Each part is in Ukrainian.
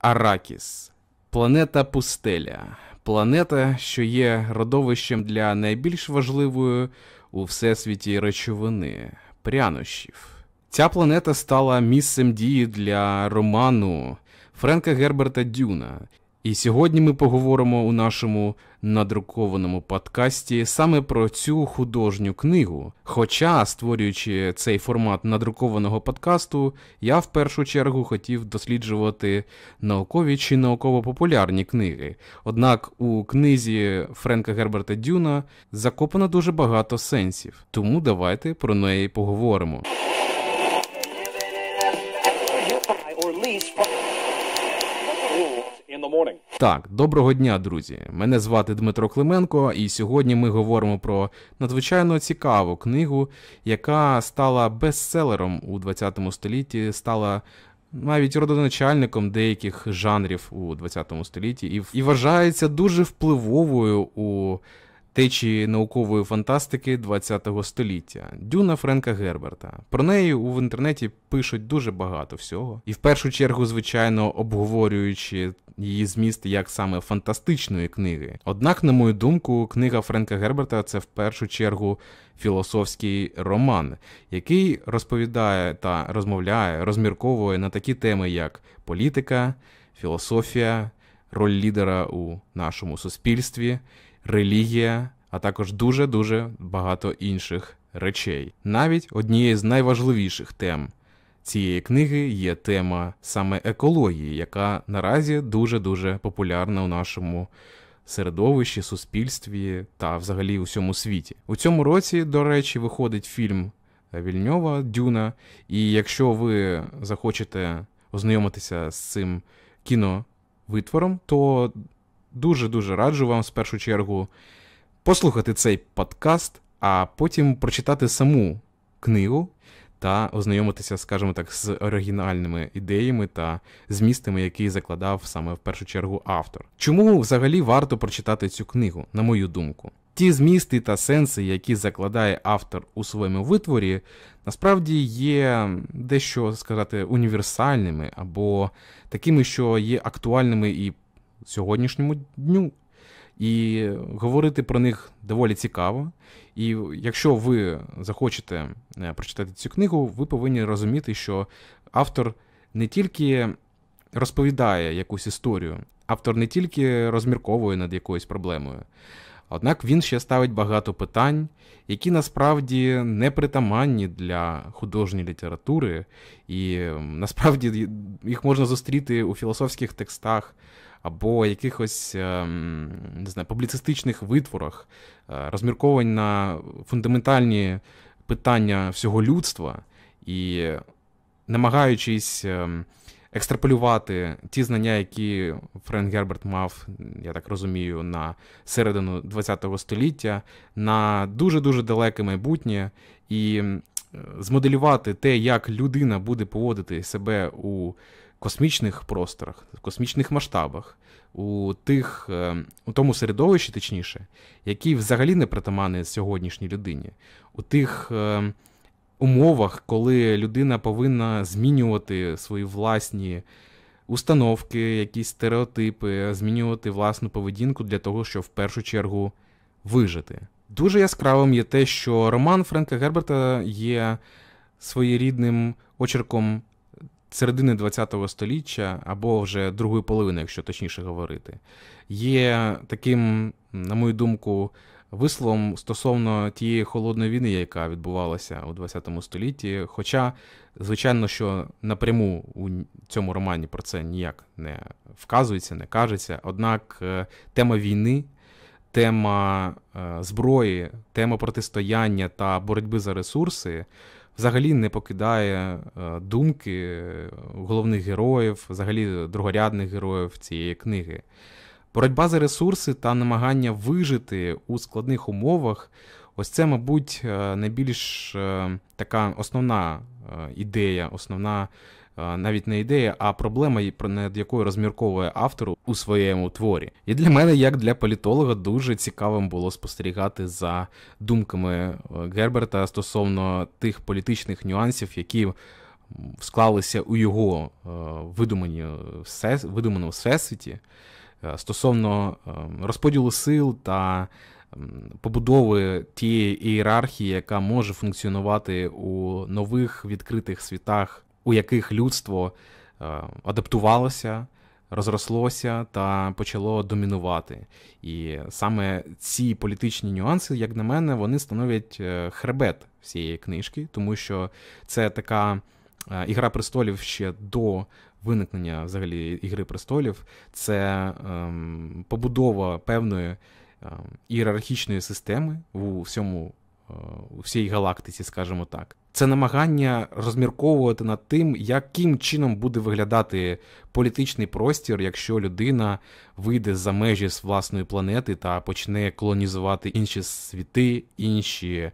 Аракіс, планета Пустеля, планета, що є родовищем для найбільш важливої у всесвіті речовини прянощів. Ця планета стала місцем дії для роману Френка Герберта Дюна. І сьогодні ми поговоримо у нашому надрукованому подкасті саме про цю художню книгу. Хоча, створюючи цей формат надрукованого подкасту, я в першу чергу хотів досліджувати наукові чи науково-популярні книги. Однак у книзі Френка Герберта Дюна закопано дуже багато сенсів, тому давайте про неї поговоримо in the morning. Так, доброго дня, друзі. Мене звати Дмитро Клименко, і сьогодні ми говоримо про надзвичайно цікаву книгу, яка стала бестселером у 20 столітті, стала навіть родоначальником деяких жанрів у 20 столітті і і вважається дуже впливовою у течії наукової фантастики ХХ століття Дюна Френка Герберта. Про неї в інтернеті пишуть дуже багато всього, і в першу чергу, звичайно, обговорюючи її зміст як саме фантастичної книги. Однак, на мою думку, книга Френка Герберта це в першу чергу філософський роман, який розповідає та розмовляє, розмірковує на такі теми, як політика, філософія, роль лідера у нашому суспільстві релігія, а також дуже-дуже багато інших речей. Навіть однією з найважливіших тем цієї книги є тема саме екології, яка наразі дуже-дуже популярна у нашому. Середовищі, суспільстві та взагалі усьому світі у цьому році, до речі, виходить фільм Вільньова Дюна. І якщо ви захочете ознайомитися з цим кіновитвором, то дуже-дуже раджу вам в першу чергу послухати цей подкаст, а потім прочитати саму книгу та ознайомитися, скажімо так, з оригінальними ідеями та змістами, які закладав саме в першу чергу автор. Чому взагалі варто прочитати цю книгу, на мою думку? Ті змісти та сенси, які закладає автор у своєму витворі, насправді є дещо сказати універсальними або такими, що є актуальними і сьогоднішньому дню. І говорити про них доволі цікаво. І якщо ви захочете е, прочитати цю книгу, ви повинні розуміти, що автор не тільки розповідає якусь історію, автор не тільки розмірковує над якоюсь проблемою. Однак він ще ставить багато питань, які насправді не притаманні для художньої літератури, і насправді їх можна зустріти у філософських текстах, або якихось е, не знаю, публіцистичних витворах, е, розмірковань на фундаментальні питання всього людства і намагаючись е, екстраполювати ті знання, які Френк Герберт мав, я так розумію, на середину ХХ століття, на дуже дуже далеке майбутнє і змоделювати те, як людина буде поводити себе у космічних просторах, в космічних масштабах, у тих, е, у тому середовищі, точніше, які взагалі не притаманний сьогоднішній людині, у тих е, умовах, коли людина повинна змінювати свої власні. Установки, якісь стереотипи, змінювати власну поведінку для того, щоб в першу чергу вижити. Дуже яскравим є те, що роман Френка Герберта є своєрідним очерком середини ХХ століття, або вже другої половини, якщо точніше говорити, є таким, на мою думку, висловом стосовно тієї холодної війни, яка відбувалася у ХХ столітті. Хоча, звичайно, що напряму у цьому романі про це ніяк не вказується, не кажеться. Однак е, тема війни. Тема е, зброї, тема протистояння та боротьби за ресурси взагалі не покидає е, думки головних героїв, взагалі другорядних героїв цієї книги. Боротьба за ресурси та намагання вижити у складних умовах ось це, мабуть, е, найбільш е, така основна ідея, основна Е, навіть не ідея, а проблема, над якою розмірковує автор у своєму творі. І для мене, як для політолога, дуже цікавим було спостерігати за думками е, Герберта стосовно тих політичних нюансів, які склалися у його е, видуманому всесвіті стосовно розподілу сил та. Побудови тієї ієрархії, яка може функціонувати у нових відкритих світах у яких людство е, адаптувалося, розрослося та почало домінувати. І саме ці політичні нюанси, як на мене, вони становлять е, хребет всієї книжки, тому що це така е, ігра престолів ще до. Виникнення взагалі Ігри престолів це ем, побудова певної ем, ієрархічної системи у всьому, е, у всій галактиці, скажімо так це намагання розмірковувати над тим, яким чином буде виглядати політичний простір, якщо людина вийде за межі власної планети та почне колонізувати інші світи, інші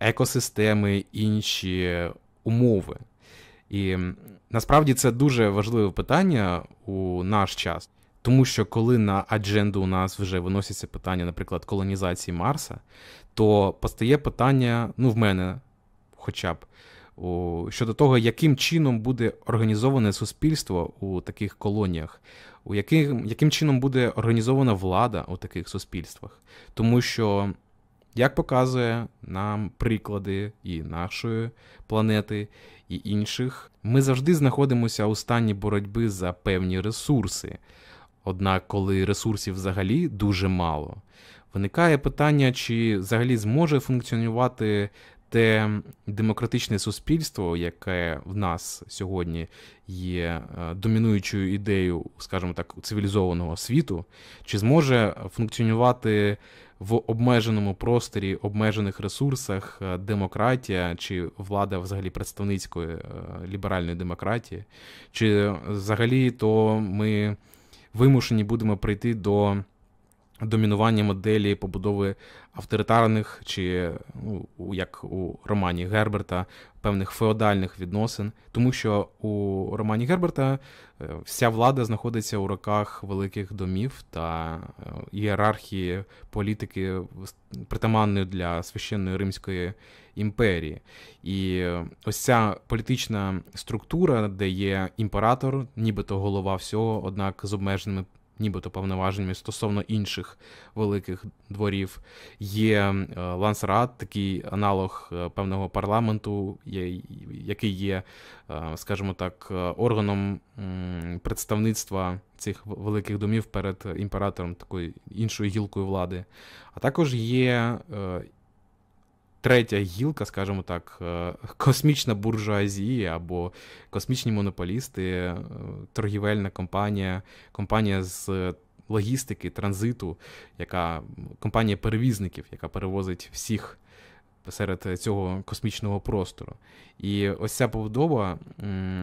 екосистеми, інші умови. І насправді це дуже важливе питання у наш час, тому що коли на адженду у нас вже виносяться питання, наприклад, колонізації Марса, то постає питання, ну в мене хоча б у, щодо того, яким чином буде організоване суспільство у таких колоніях, у яким, яким чином буде організована влада у таких суспільствах. Тому що, як показує нам приклади і нашої планети, і інших, ми завжди знаходимося у стані боротьби за певні ресурси. Однак, коли ресурсів взагалі дуже мало, виникає питання, чи взагалі зможе функціонувати те демократичне суспільство, яке в нас сьогодні є е, домінуючою ідеєю, скажімо так, цивілізованого світу, чи зможе функціонувати в обмеженому просторі, обмежених ресурсах е, демократія, чи влада взагалі представницької е, ліберальної демократії, чи взагалі то ми вимушені будемо прийти до домінування моделі побудови авторитарних чи ну, як у романі Герберта певних феодальних відносин, тому що у романі Герберта е, вся влада знаходиться у руках великих домів та е, ієрархії політики притаманної для священної римської імперії. І е, ось ця політична структура, де є імператор, нібито голова всього, однак з обмеженими нібито повноваженнями стосовно інших великих дворів. Є е, лансрад, такий аналог е, певного парламенту, який є, е, скажімо так, органом представництва цих великих домів перед імператором такою іншою гілкою влади. А також є третя гілка, скажімо так, е, космічна буржуазія або космічні монополісти, е, торгівельна компанія, компанія з логістики, транзиту, яка компанія перевізників, яка перевозить всіх. Серед цього космічного простору. І ось ця побудова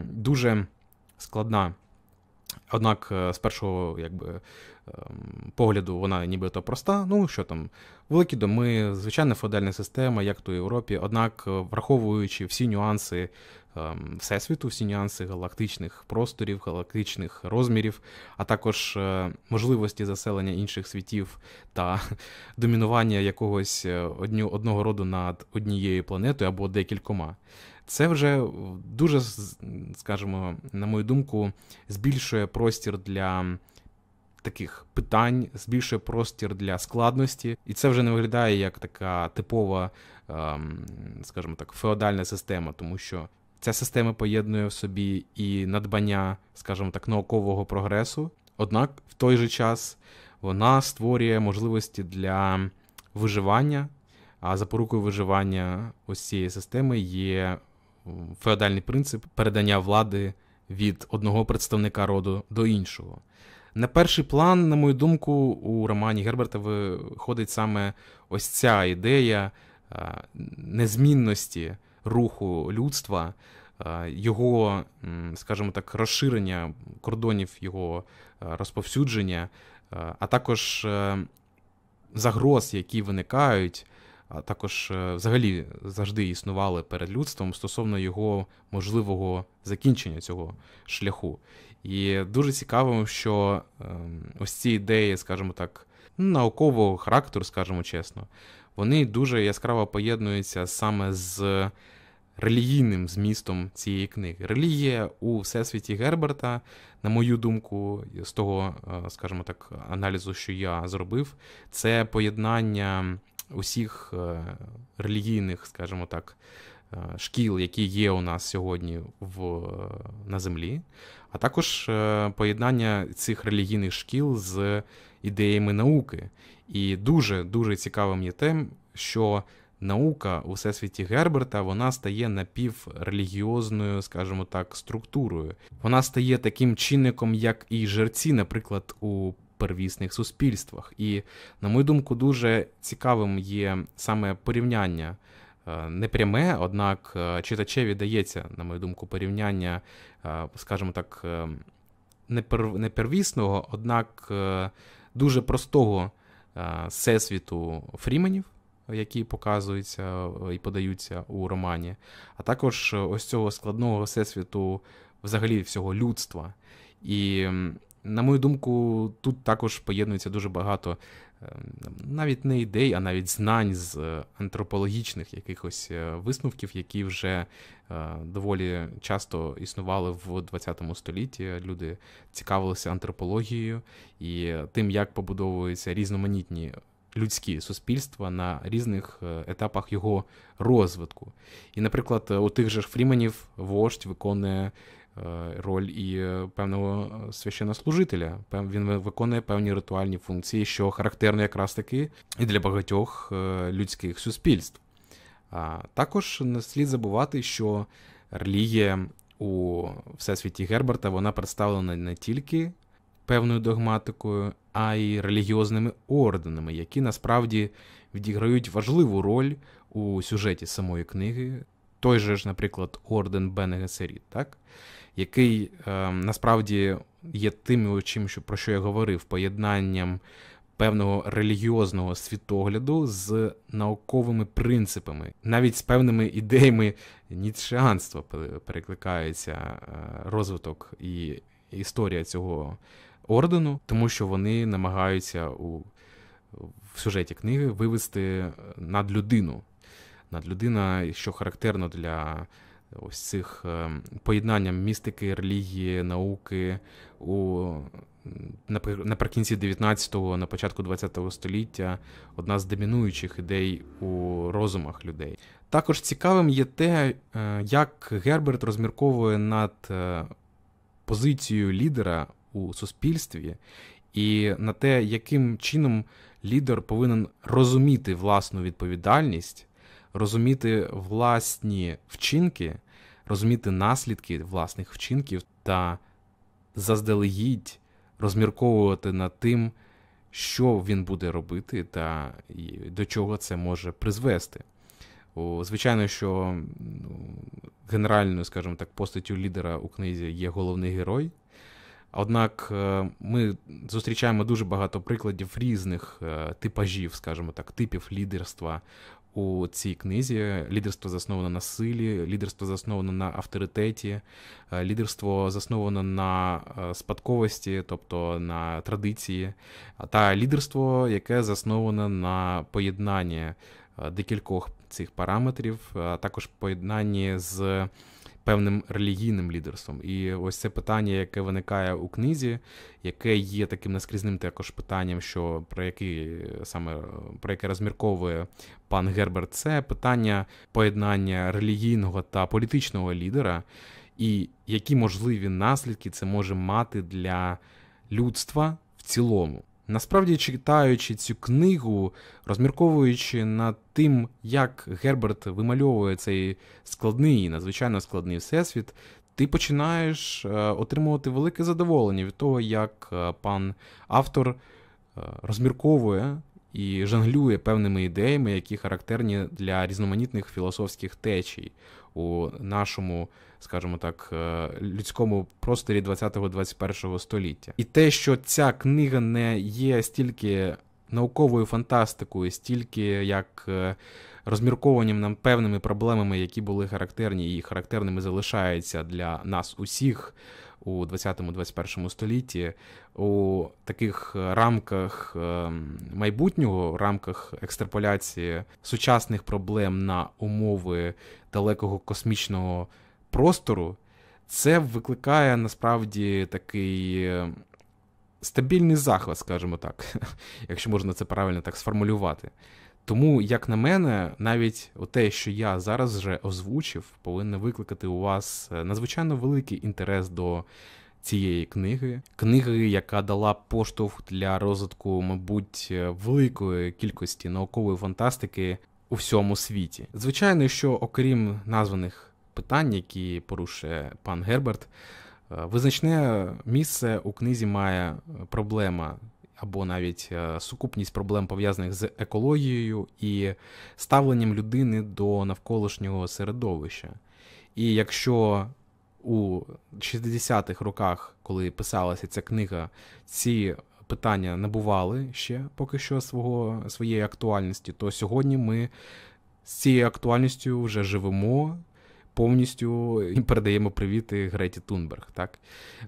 дуже складна Однак, е, з першого якби, ем, погляду, вона нібито проста. Ну, що там, великі доми, звичайна феодальна система, як то в Європі. Однак, е, враховуючи всі нюанси ем, всесвіту, всі нюанси галактичних просторів, галактичних розмірів, а також е, можливості заселення інших світів та домінування якогось одню, одного роду над однією планетою або декількома. Це вже дуже, скажімо, на мою думку, збільшує простір для таких питань, збільшує простір для складності, і це вже не виглядає як така типова, ем, скажімо так, феодальна система, тому що. Ця система поєднує в собі і надбання, скажімо так, наукового прогресу, однак в той же час вона створює можливості для виживання, а запорукою виживання ось цієї системи є феодальний принцип передання влади від одного представника роду до іншого. На перший план, на мою думку, у романі Герберта виходить саме ось ця ідея е, незмінності руху людства, е, його, скажімо так, розширення кордонів його е, розповсюдження, а також загроз, які виникають а також е, взагалі завжди існували перед людством стосовно його можливого закінчення цього шляху. І дуже цікаво, що ем, ось ці ідеї, скажімо так, наукового характеру, скажімо чесно, вони дуже яскраво поєднуються саме з релігійним змістом цієї книги. Релігія у всесвіті Герберта, на мою думку, з того, е, скажімо так, аналізу, що я зробив, це поєднання усіх е, релігійних, скажімо так, е, шкіл, які є у нас сьогодні в, на землі, а також е, поєднання цих релігійних шкіл з ідеями науки. І дуже дуже цікавим є те, що наука у всесвіті Герберта вона стає напіврелігіозною, скажімо так, структурою. Вона стає таким чинником, як і жерці, наприклад, у первісних суспільствах. І, на мою думку, дуже цікавим є саме порівняння. Е, непряме, однак е, читачеві дається, на мою думку, порівняння, е, скажімо так, не первісного, однак дуже простого всесвіту фріменів, які показуються і подаються у романі, а також ось цього складного всесвіту взагалі всього людства. І на мою думку, тут також поєднується дуже багато ем, навіть не ідей, а навіть знань з е, антропологічних якихось е, висновків, які вже е, доволі часто існували в ХХ столітті. Люди цікавилися антропологією і тим, як побудовуються різноманітні. Людські суспільства на різних етапах його розвитку. І, наприклад, у тих же Фріменів вождь виконує Е, роль і певного священнослужителя. Він виконує певні ритуальні функції, що характерно якраз таки і для багатьох е, людських суспільств. Також не слід забувати, що релігія у всесвіті Герберта вона представлена не тільки певною догматикою, а й релігіозними орденами, які насправді відіграють важливу роль у сюжеті самої книги. Той же ж, наприклад, орден Бенегесеріт, так? який е, насправді є тим, чим, що, про що я говорив, поєднанням певного релігіозного світогляду з науковими принципами, навіть з певними ідеями ніцшеанства перекликається е, розвиток і історія цього ордену, тому що вони намагаються у в сюжеті книги вивести е, над людину. Над людина, що характерно для ось цих е, поєднанням містики, релігії, науки у наприкінці 19-го, на початку 20-го століття одна з домінуючих ідей у розумах людей. Також цікавим є те, е, як Герберт розмірковує над е, позицією лідера у суспільстві, і на те, яким чином лідер повинен розуміти власну відповідальність розуміти власні вчинки, розуміти наслідки власних вчинків та заздалегідь розмірковувати над тим, що він буде робити, та до чого це може призвести. Звичайно, що ну, генеральною, скажімо так, постаттю лідера у книзі є головний герой. Однак е, ми зустрічаємо дуже багато прикладів різних е, типажів, скажімо так, типів лідерства у цій книзі. Лідерство засноване на силі, лідерство засноване на авторитеті, е, лідерство засноване на е, спадковості, тобто на традиції, та лідерство, яке засноване на поєднанні е, декількох цих параметрів, а також поєднанні з певним релігійним лідерством. І ось це питання, яке виникає у книзі, яке є таким наскрізним також питанням, що про які е, саме е, про яке розмірковує пан Герберт, це питання поєднання релігійного та політичного лідера, і які можливі наслідки це може мати для людства в цілому. Насправді, читаючи цю книгу, розмірковуючи над тим, як Герберт вимальовує цей складний, надзвичайно складний всесвіт, ти починаєш е, отримувати велике задоволення від того, як е, пан автор е, розмірковує і жонглює певними ідеями, які характерні для різноманітних філософських течій у нашому, скажімо так, е, людському просторі 20-21 століття. І те, що ця книга не є стільки науковою фантастикою, стільки як. Е, розміркованням нам певними проблемами, які були характерні і характерними залишаються для нас усіх у 20-21 столітті у таких е, рамках е, майбутнього, рамках екстраполяції сучасних проблем на умови далекого космічного простору, це викликає насправді такий. Е, стабільний захват, скажімо так, якщо можна це правильно так сформулювати. Тому, як на мене, навіть те, що я зараз вже озвучив, повинно викликати у вас е, надзвичайно великий інтерес до цієї книги, книги, яка дала поштовх для розвитку, мабуть, е, великої кількості наукової фантастики у всьому світі. Звичайно, що окрім названих питань, які порушує пан Герберт, е, визначне місце у книзі має проблема або навіть е, сукупність проблем пов'язаних з екологією і ставленням людини до навколишнього середовища. І якщо у 60-х роках, коли писалася ця книга, ці питання набували ще поки що свого, своєї актуальності, то сьогодні ми з цією актуальністю вже живемо повністю і передаємо привіти Греті Тунберг. Так?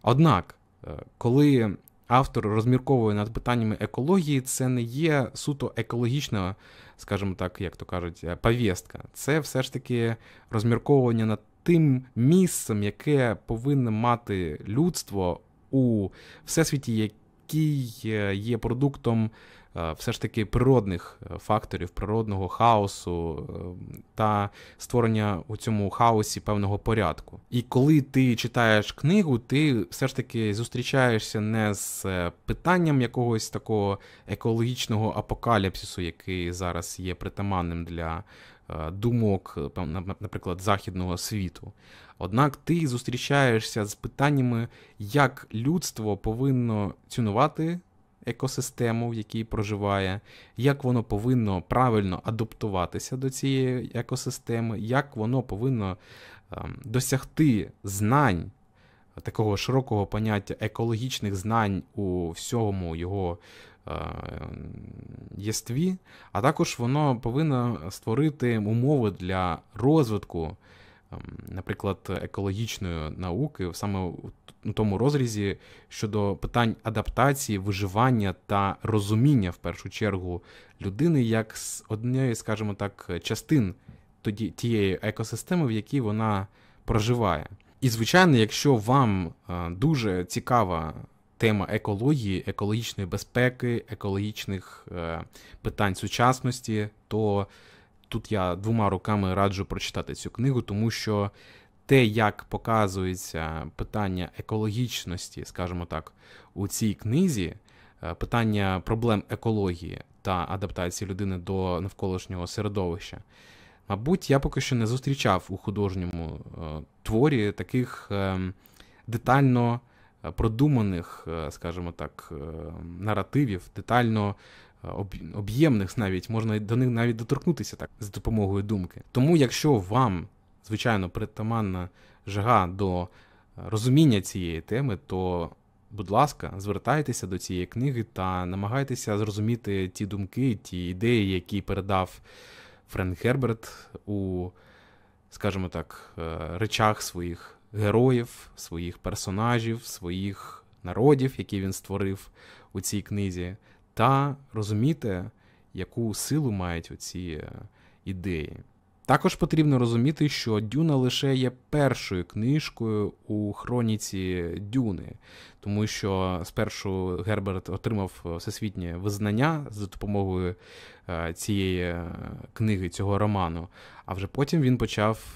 Однак, е, коли автор розмірковує над питаннями екології, це не є суто екологічна, скажімо так, як то кажуть, е, повістка. Це все ж таки розмірковування над тим місцем, яке повинно мати людство у всесвіті, який е, є продуктом Е, все ж таки природних е, факторів, природного хаосу е, та створення у цьому хаосі певного порядку. І коли ти читаєш книгу, ти все ж таки зустрічаєшся не з питанням якогось такого екологічного апокаліпсису, який зараз є притаманним для. Думок, наприклад, західного світу. Однак ти зустрічаєшся з питаннями, як людство повинно цінувати екосистему, в якій проживає, як воно повинно правильно адаптуватися до цієї екосистеми, як воно повинно ем, досягти знань. Такого широкого поняття екологічних знань у всьому його е, єстві, а також воно повинно створити умови для розвитку Ем, наприклад, екологічної науки, саме у тому розрізі щодо питань адаптації, виживання та розуміння в першу чергу людини як з однієї, скажімо так, частин тоді тієї екосистеми, в якій вона проживає. І, звичайно, якщо вам е, дуже цікава тема екології, екологічної безпеки, екологічних е, питань сучасності, то тут я двома руками раджу прочитати цю книгу, тому що те, як показується питання екологічності, скажімо так, у цій книзі, е, питання проблем екології та адаптації людини до навколишнього середовища. Мабуть, я поки що не зустрічав у художньому е, творі таких е, детально продуманих, скажімо так, наративів, детально об'ємних навіть можна до них навіть доторкнутися так за допомогою думки. Тому, якщо вам, звичайно, притаманна жага до розуміння цієї теми, то Будь ласка, звертайтеся до цієї книги та намагайтеся зрозуміти ті думки, ті ідеї, які передав Френк Герберт у, скажімо так, е, речах своїх героїв, своїх персонажів, своїх народів, які він створив у цій книзі та розуміти, яку силу мають оці е, ідеї. Також потрібно розуміти, що Дюна лише є першою книжкою у хроніці Дюни, тому що спершу Герберт отримав е, всесвітнє визнання за допомогою е, цієї е, книги, цього роману. А вже потім він почав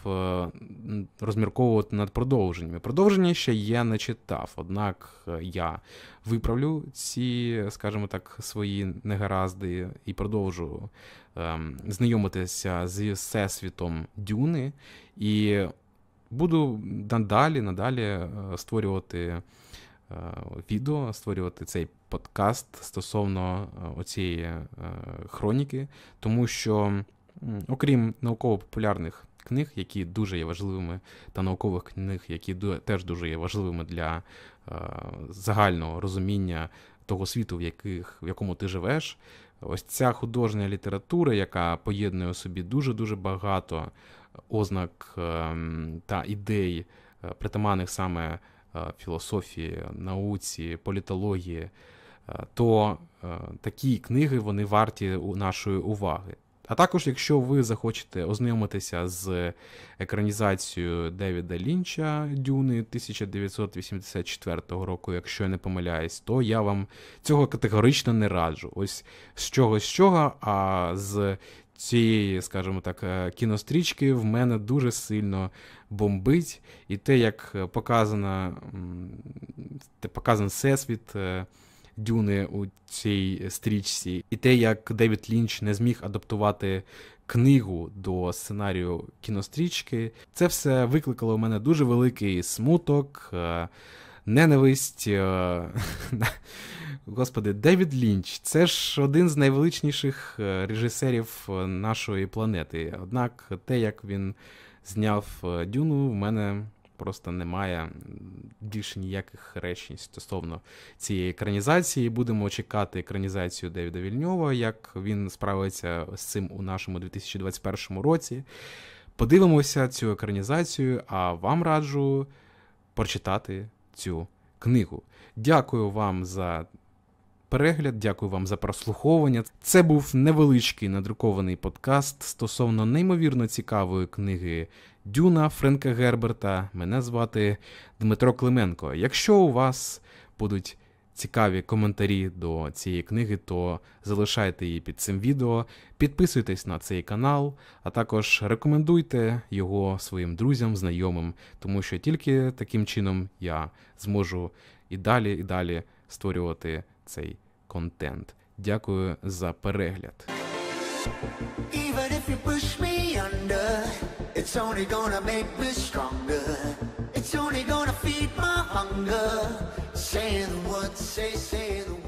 розмірковувати над продовженнями. Продовження ще я не читав, однак я виправлю ці, скажімо так, свої негаразди і продовжу ем, знайомитися з всесвітом Дюни і буду надалі, надалі створювати. Е, відео, створювати цей подкаст стосовно е, оцієї е, хроніки, тому що, окрім науково-популярних книг, які дуже є важливими, та наукових книг, які теж дуже є важливими для загального розуміння того світу, в, яких, в якому ти живеш. Ось ця художня література, яка поєднує у собі дуже-дуже багато ознак ем, та ідей, притаманих саме Э, філософії, науці, політології, е, то е, такі книги вони варті нашої уваги. А також, якщо ви захочете ознайомитися з екранізацією Девіда Лінча Дюни 1984 року, якщо я не помиляюсь, то я вам цього категорично не раджу. Ось з чого з чого, а з цієї, скажімо так, е, кінострічки в мене дуже сильно бомбить. І те, як е, показано, те показан всесвіт. Е, Дюни у цій стрічці, і те, як Девід Лінч не зміг адаптувати книгу до сценарію кінострічки, це все викликало у мене дуже великий смуток, ненависть. Е, господи, Девід Лінч, це ж один з найвеличніших е, режисерів е, нашої планети. Однак те, як він зняв Дюну, в мене просто немає більше ніяких речень стосовно цієї екранізації. Будемо чекати екранізацію Девіда Вільньова, як він справиться з цим у нашому 2021 році. Подивимося цю екранізацію, а вам раджу прочитати цю книгу. Дякую вам за перегляд, дякую вам за прослуховування. Це був невеличкий надрукований подкаст стосовно неймовірно цікавої книги Дюна Френка Герберта. Мене звати Дмитро Клименко. Якщо у вас будуть цікаві коментарі до цієї книги, то залишайте її під цим відео, підписуйтесь на цей канал, а також рекомендуйте його своїм друзям, знайомим, тому що тільки таким чином я зможу і далі, і далі створювати цей контент. Дякую за перегляд. Even if you push me under, it's only gonna make me stronger. It's only gonna feed my hunger. saying the words, say, saying the words.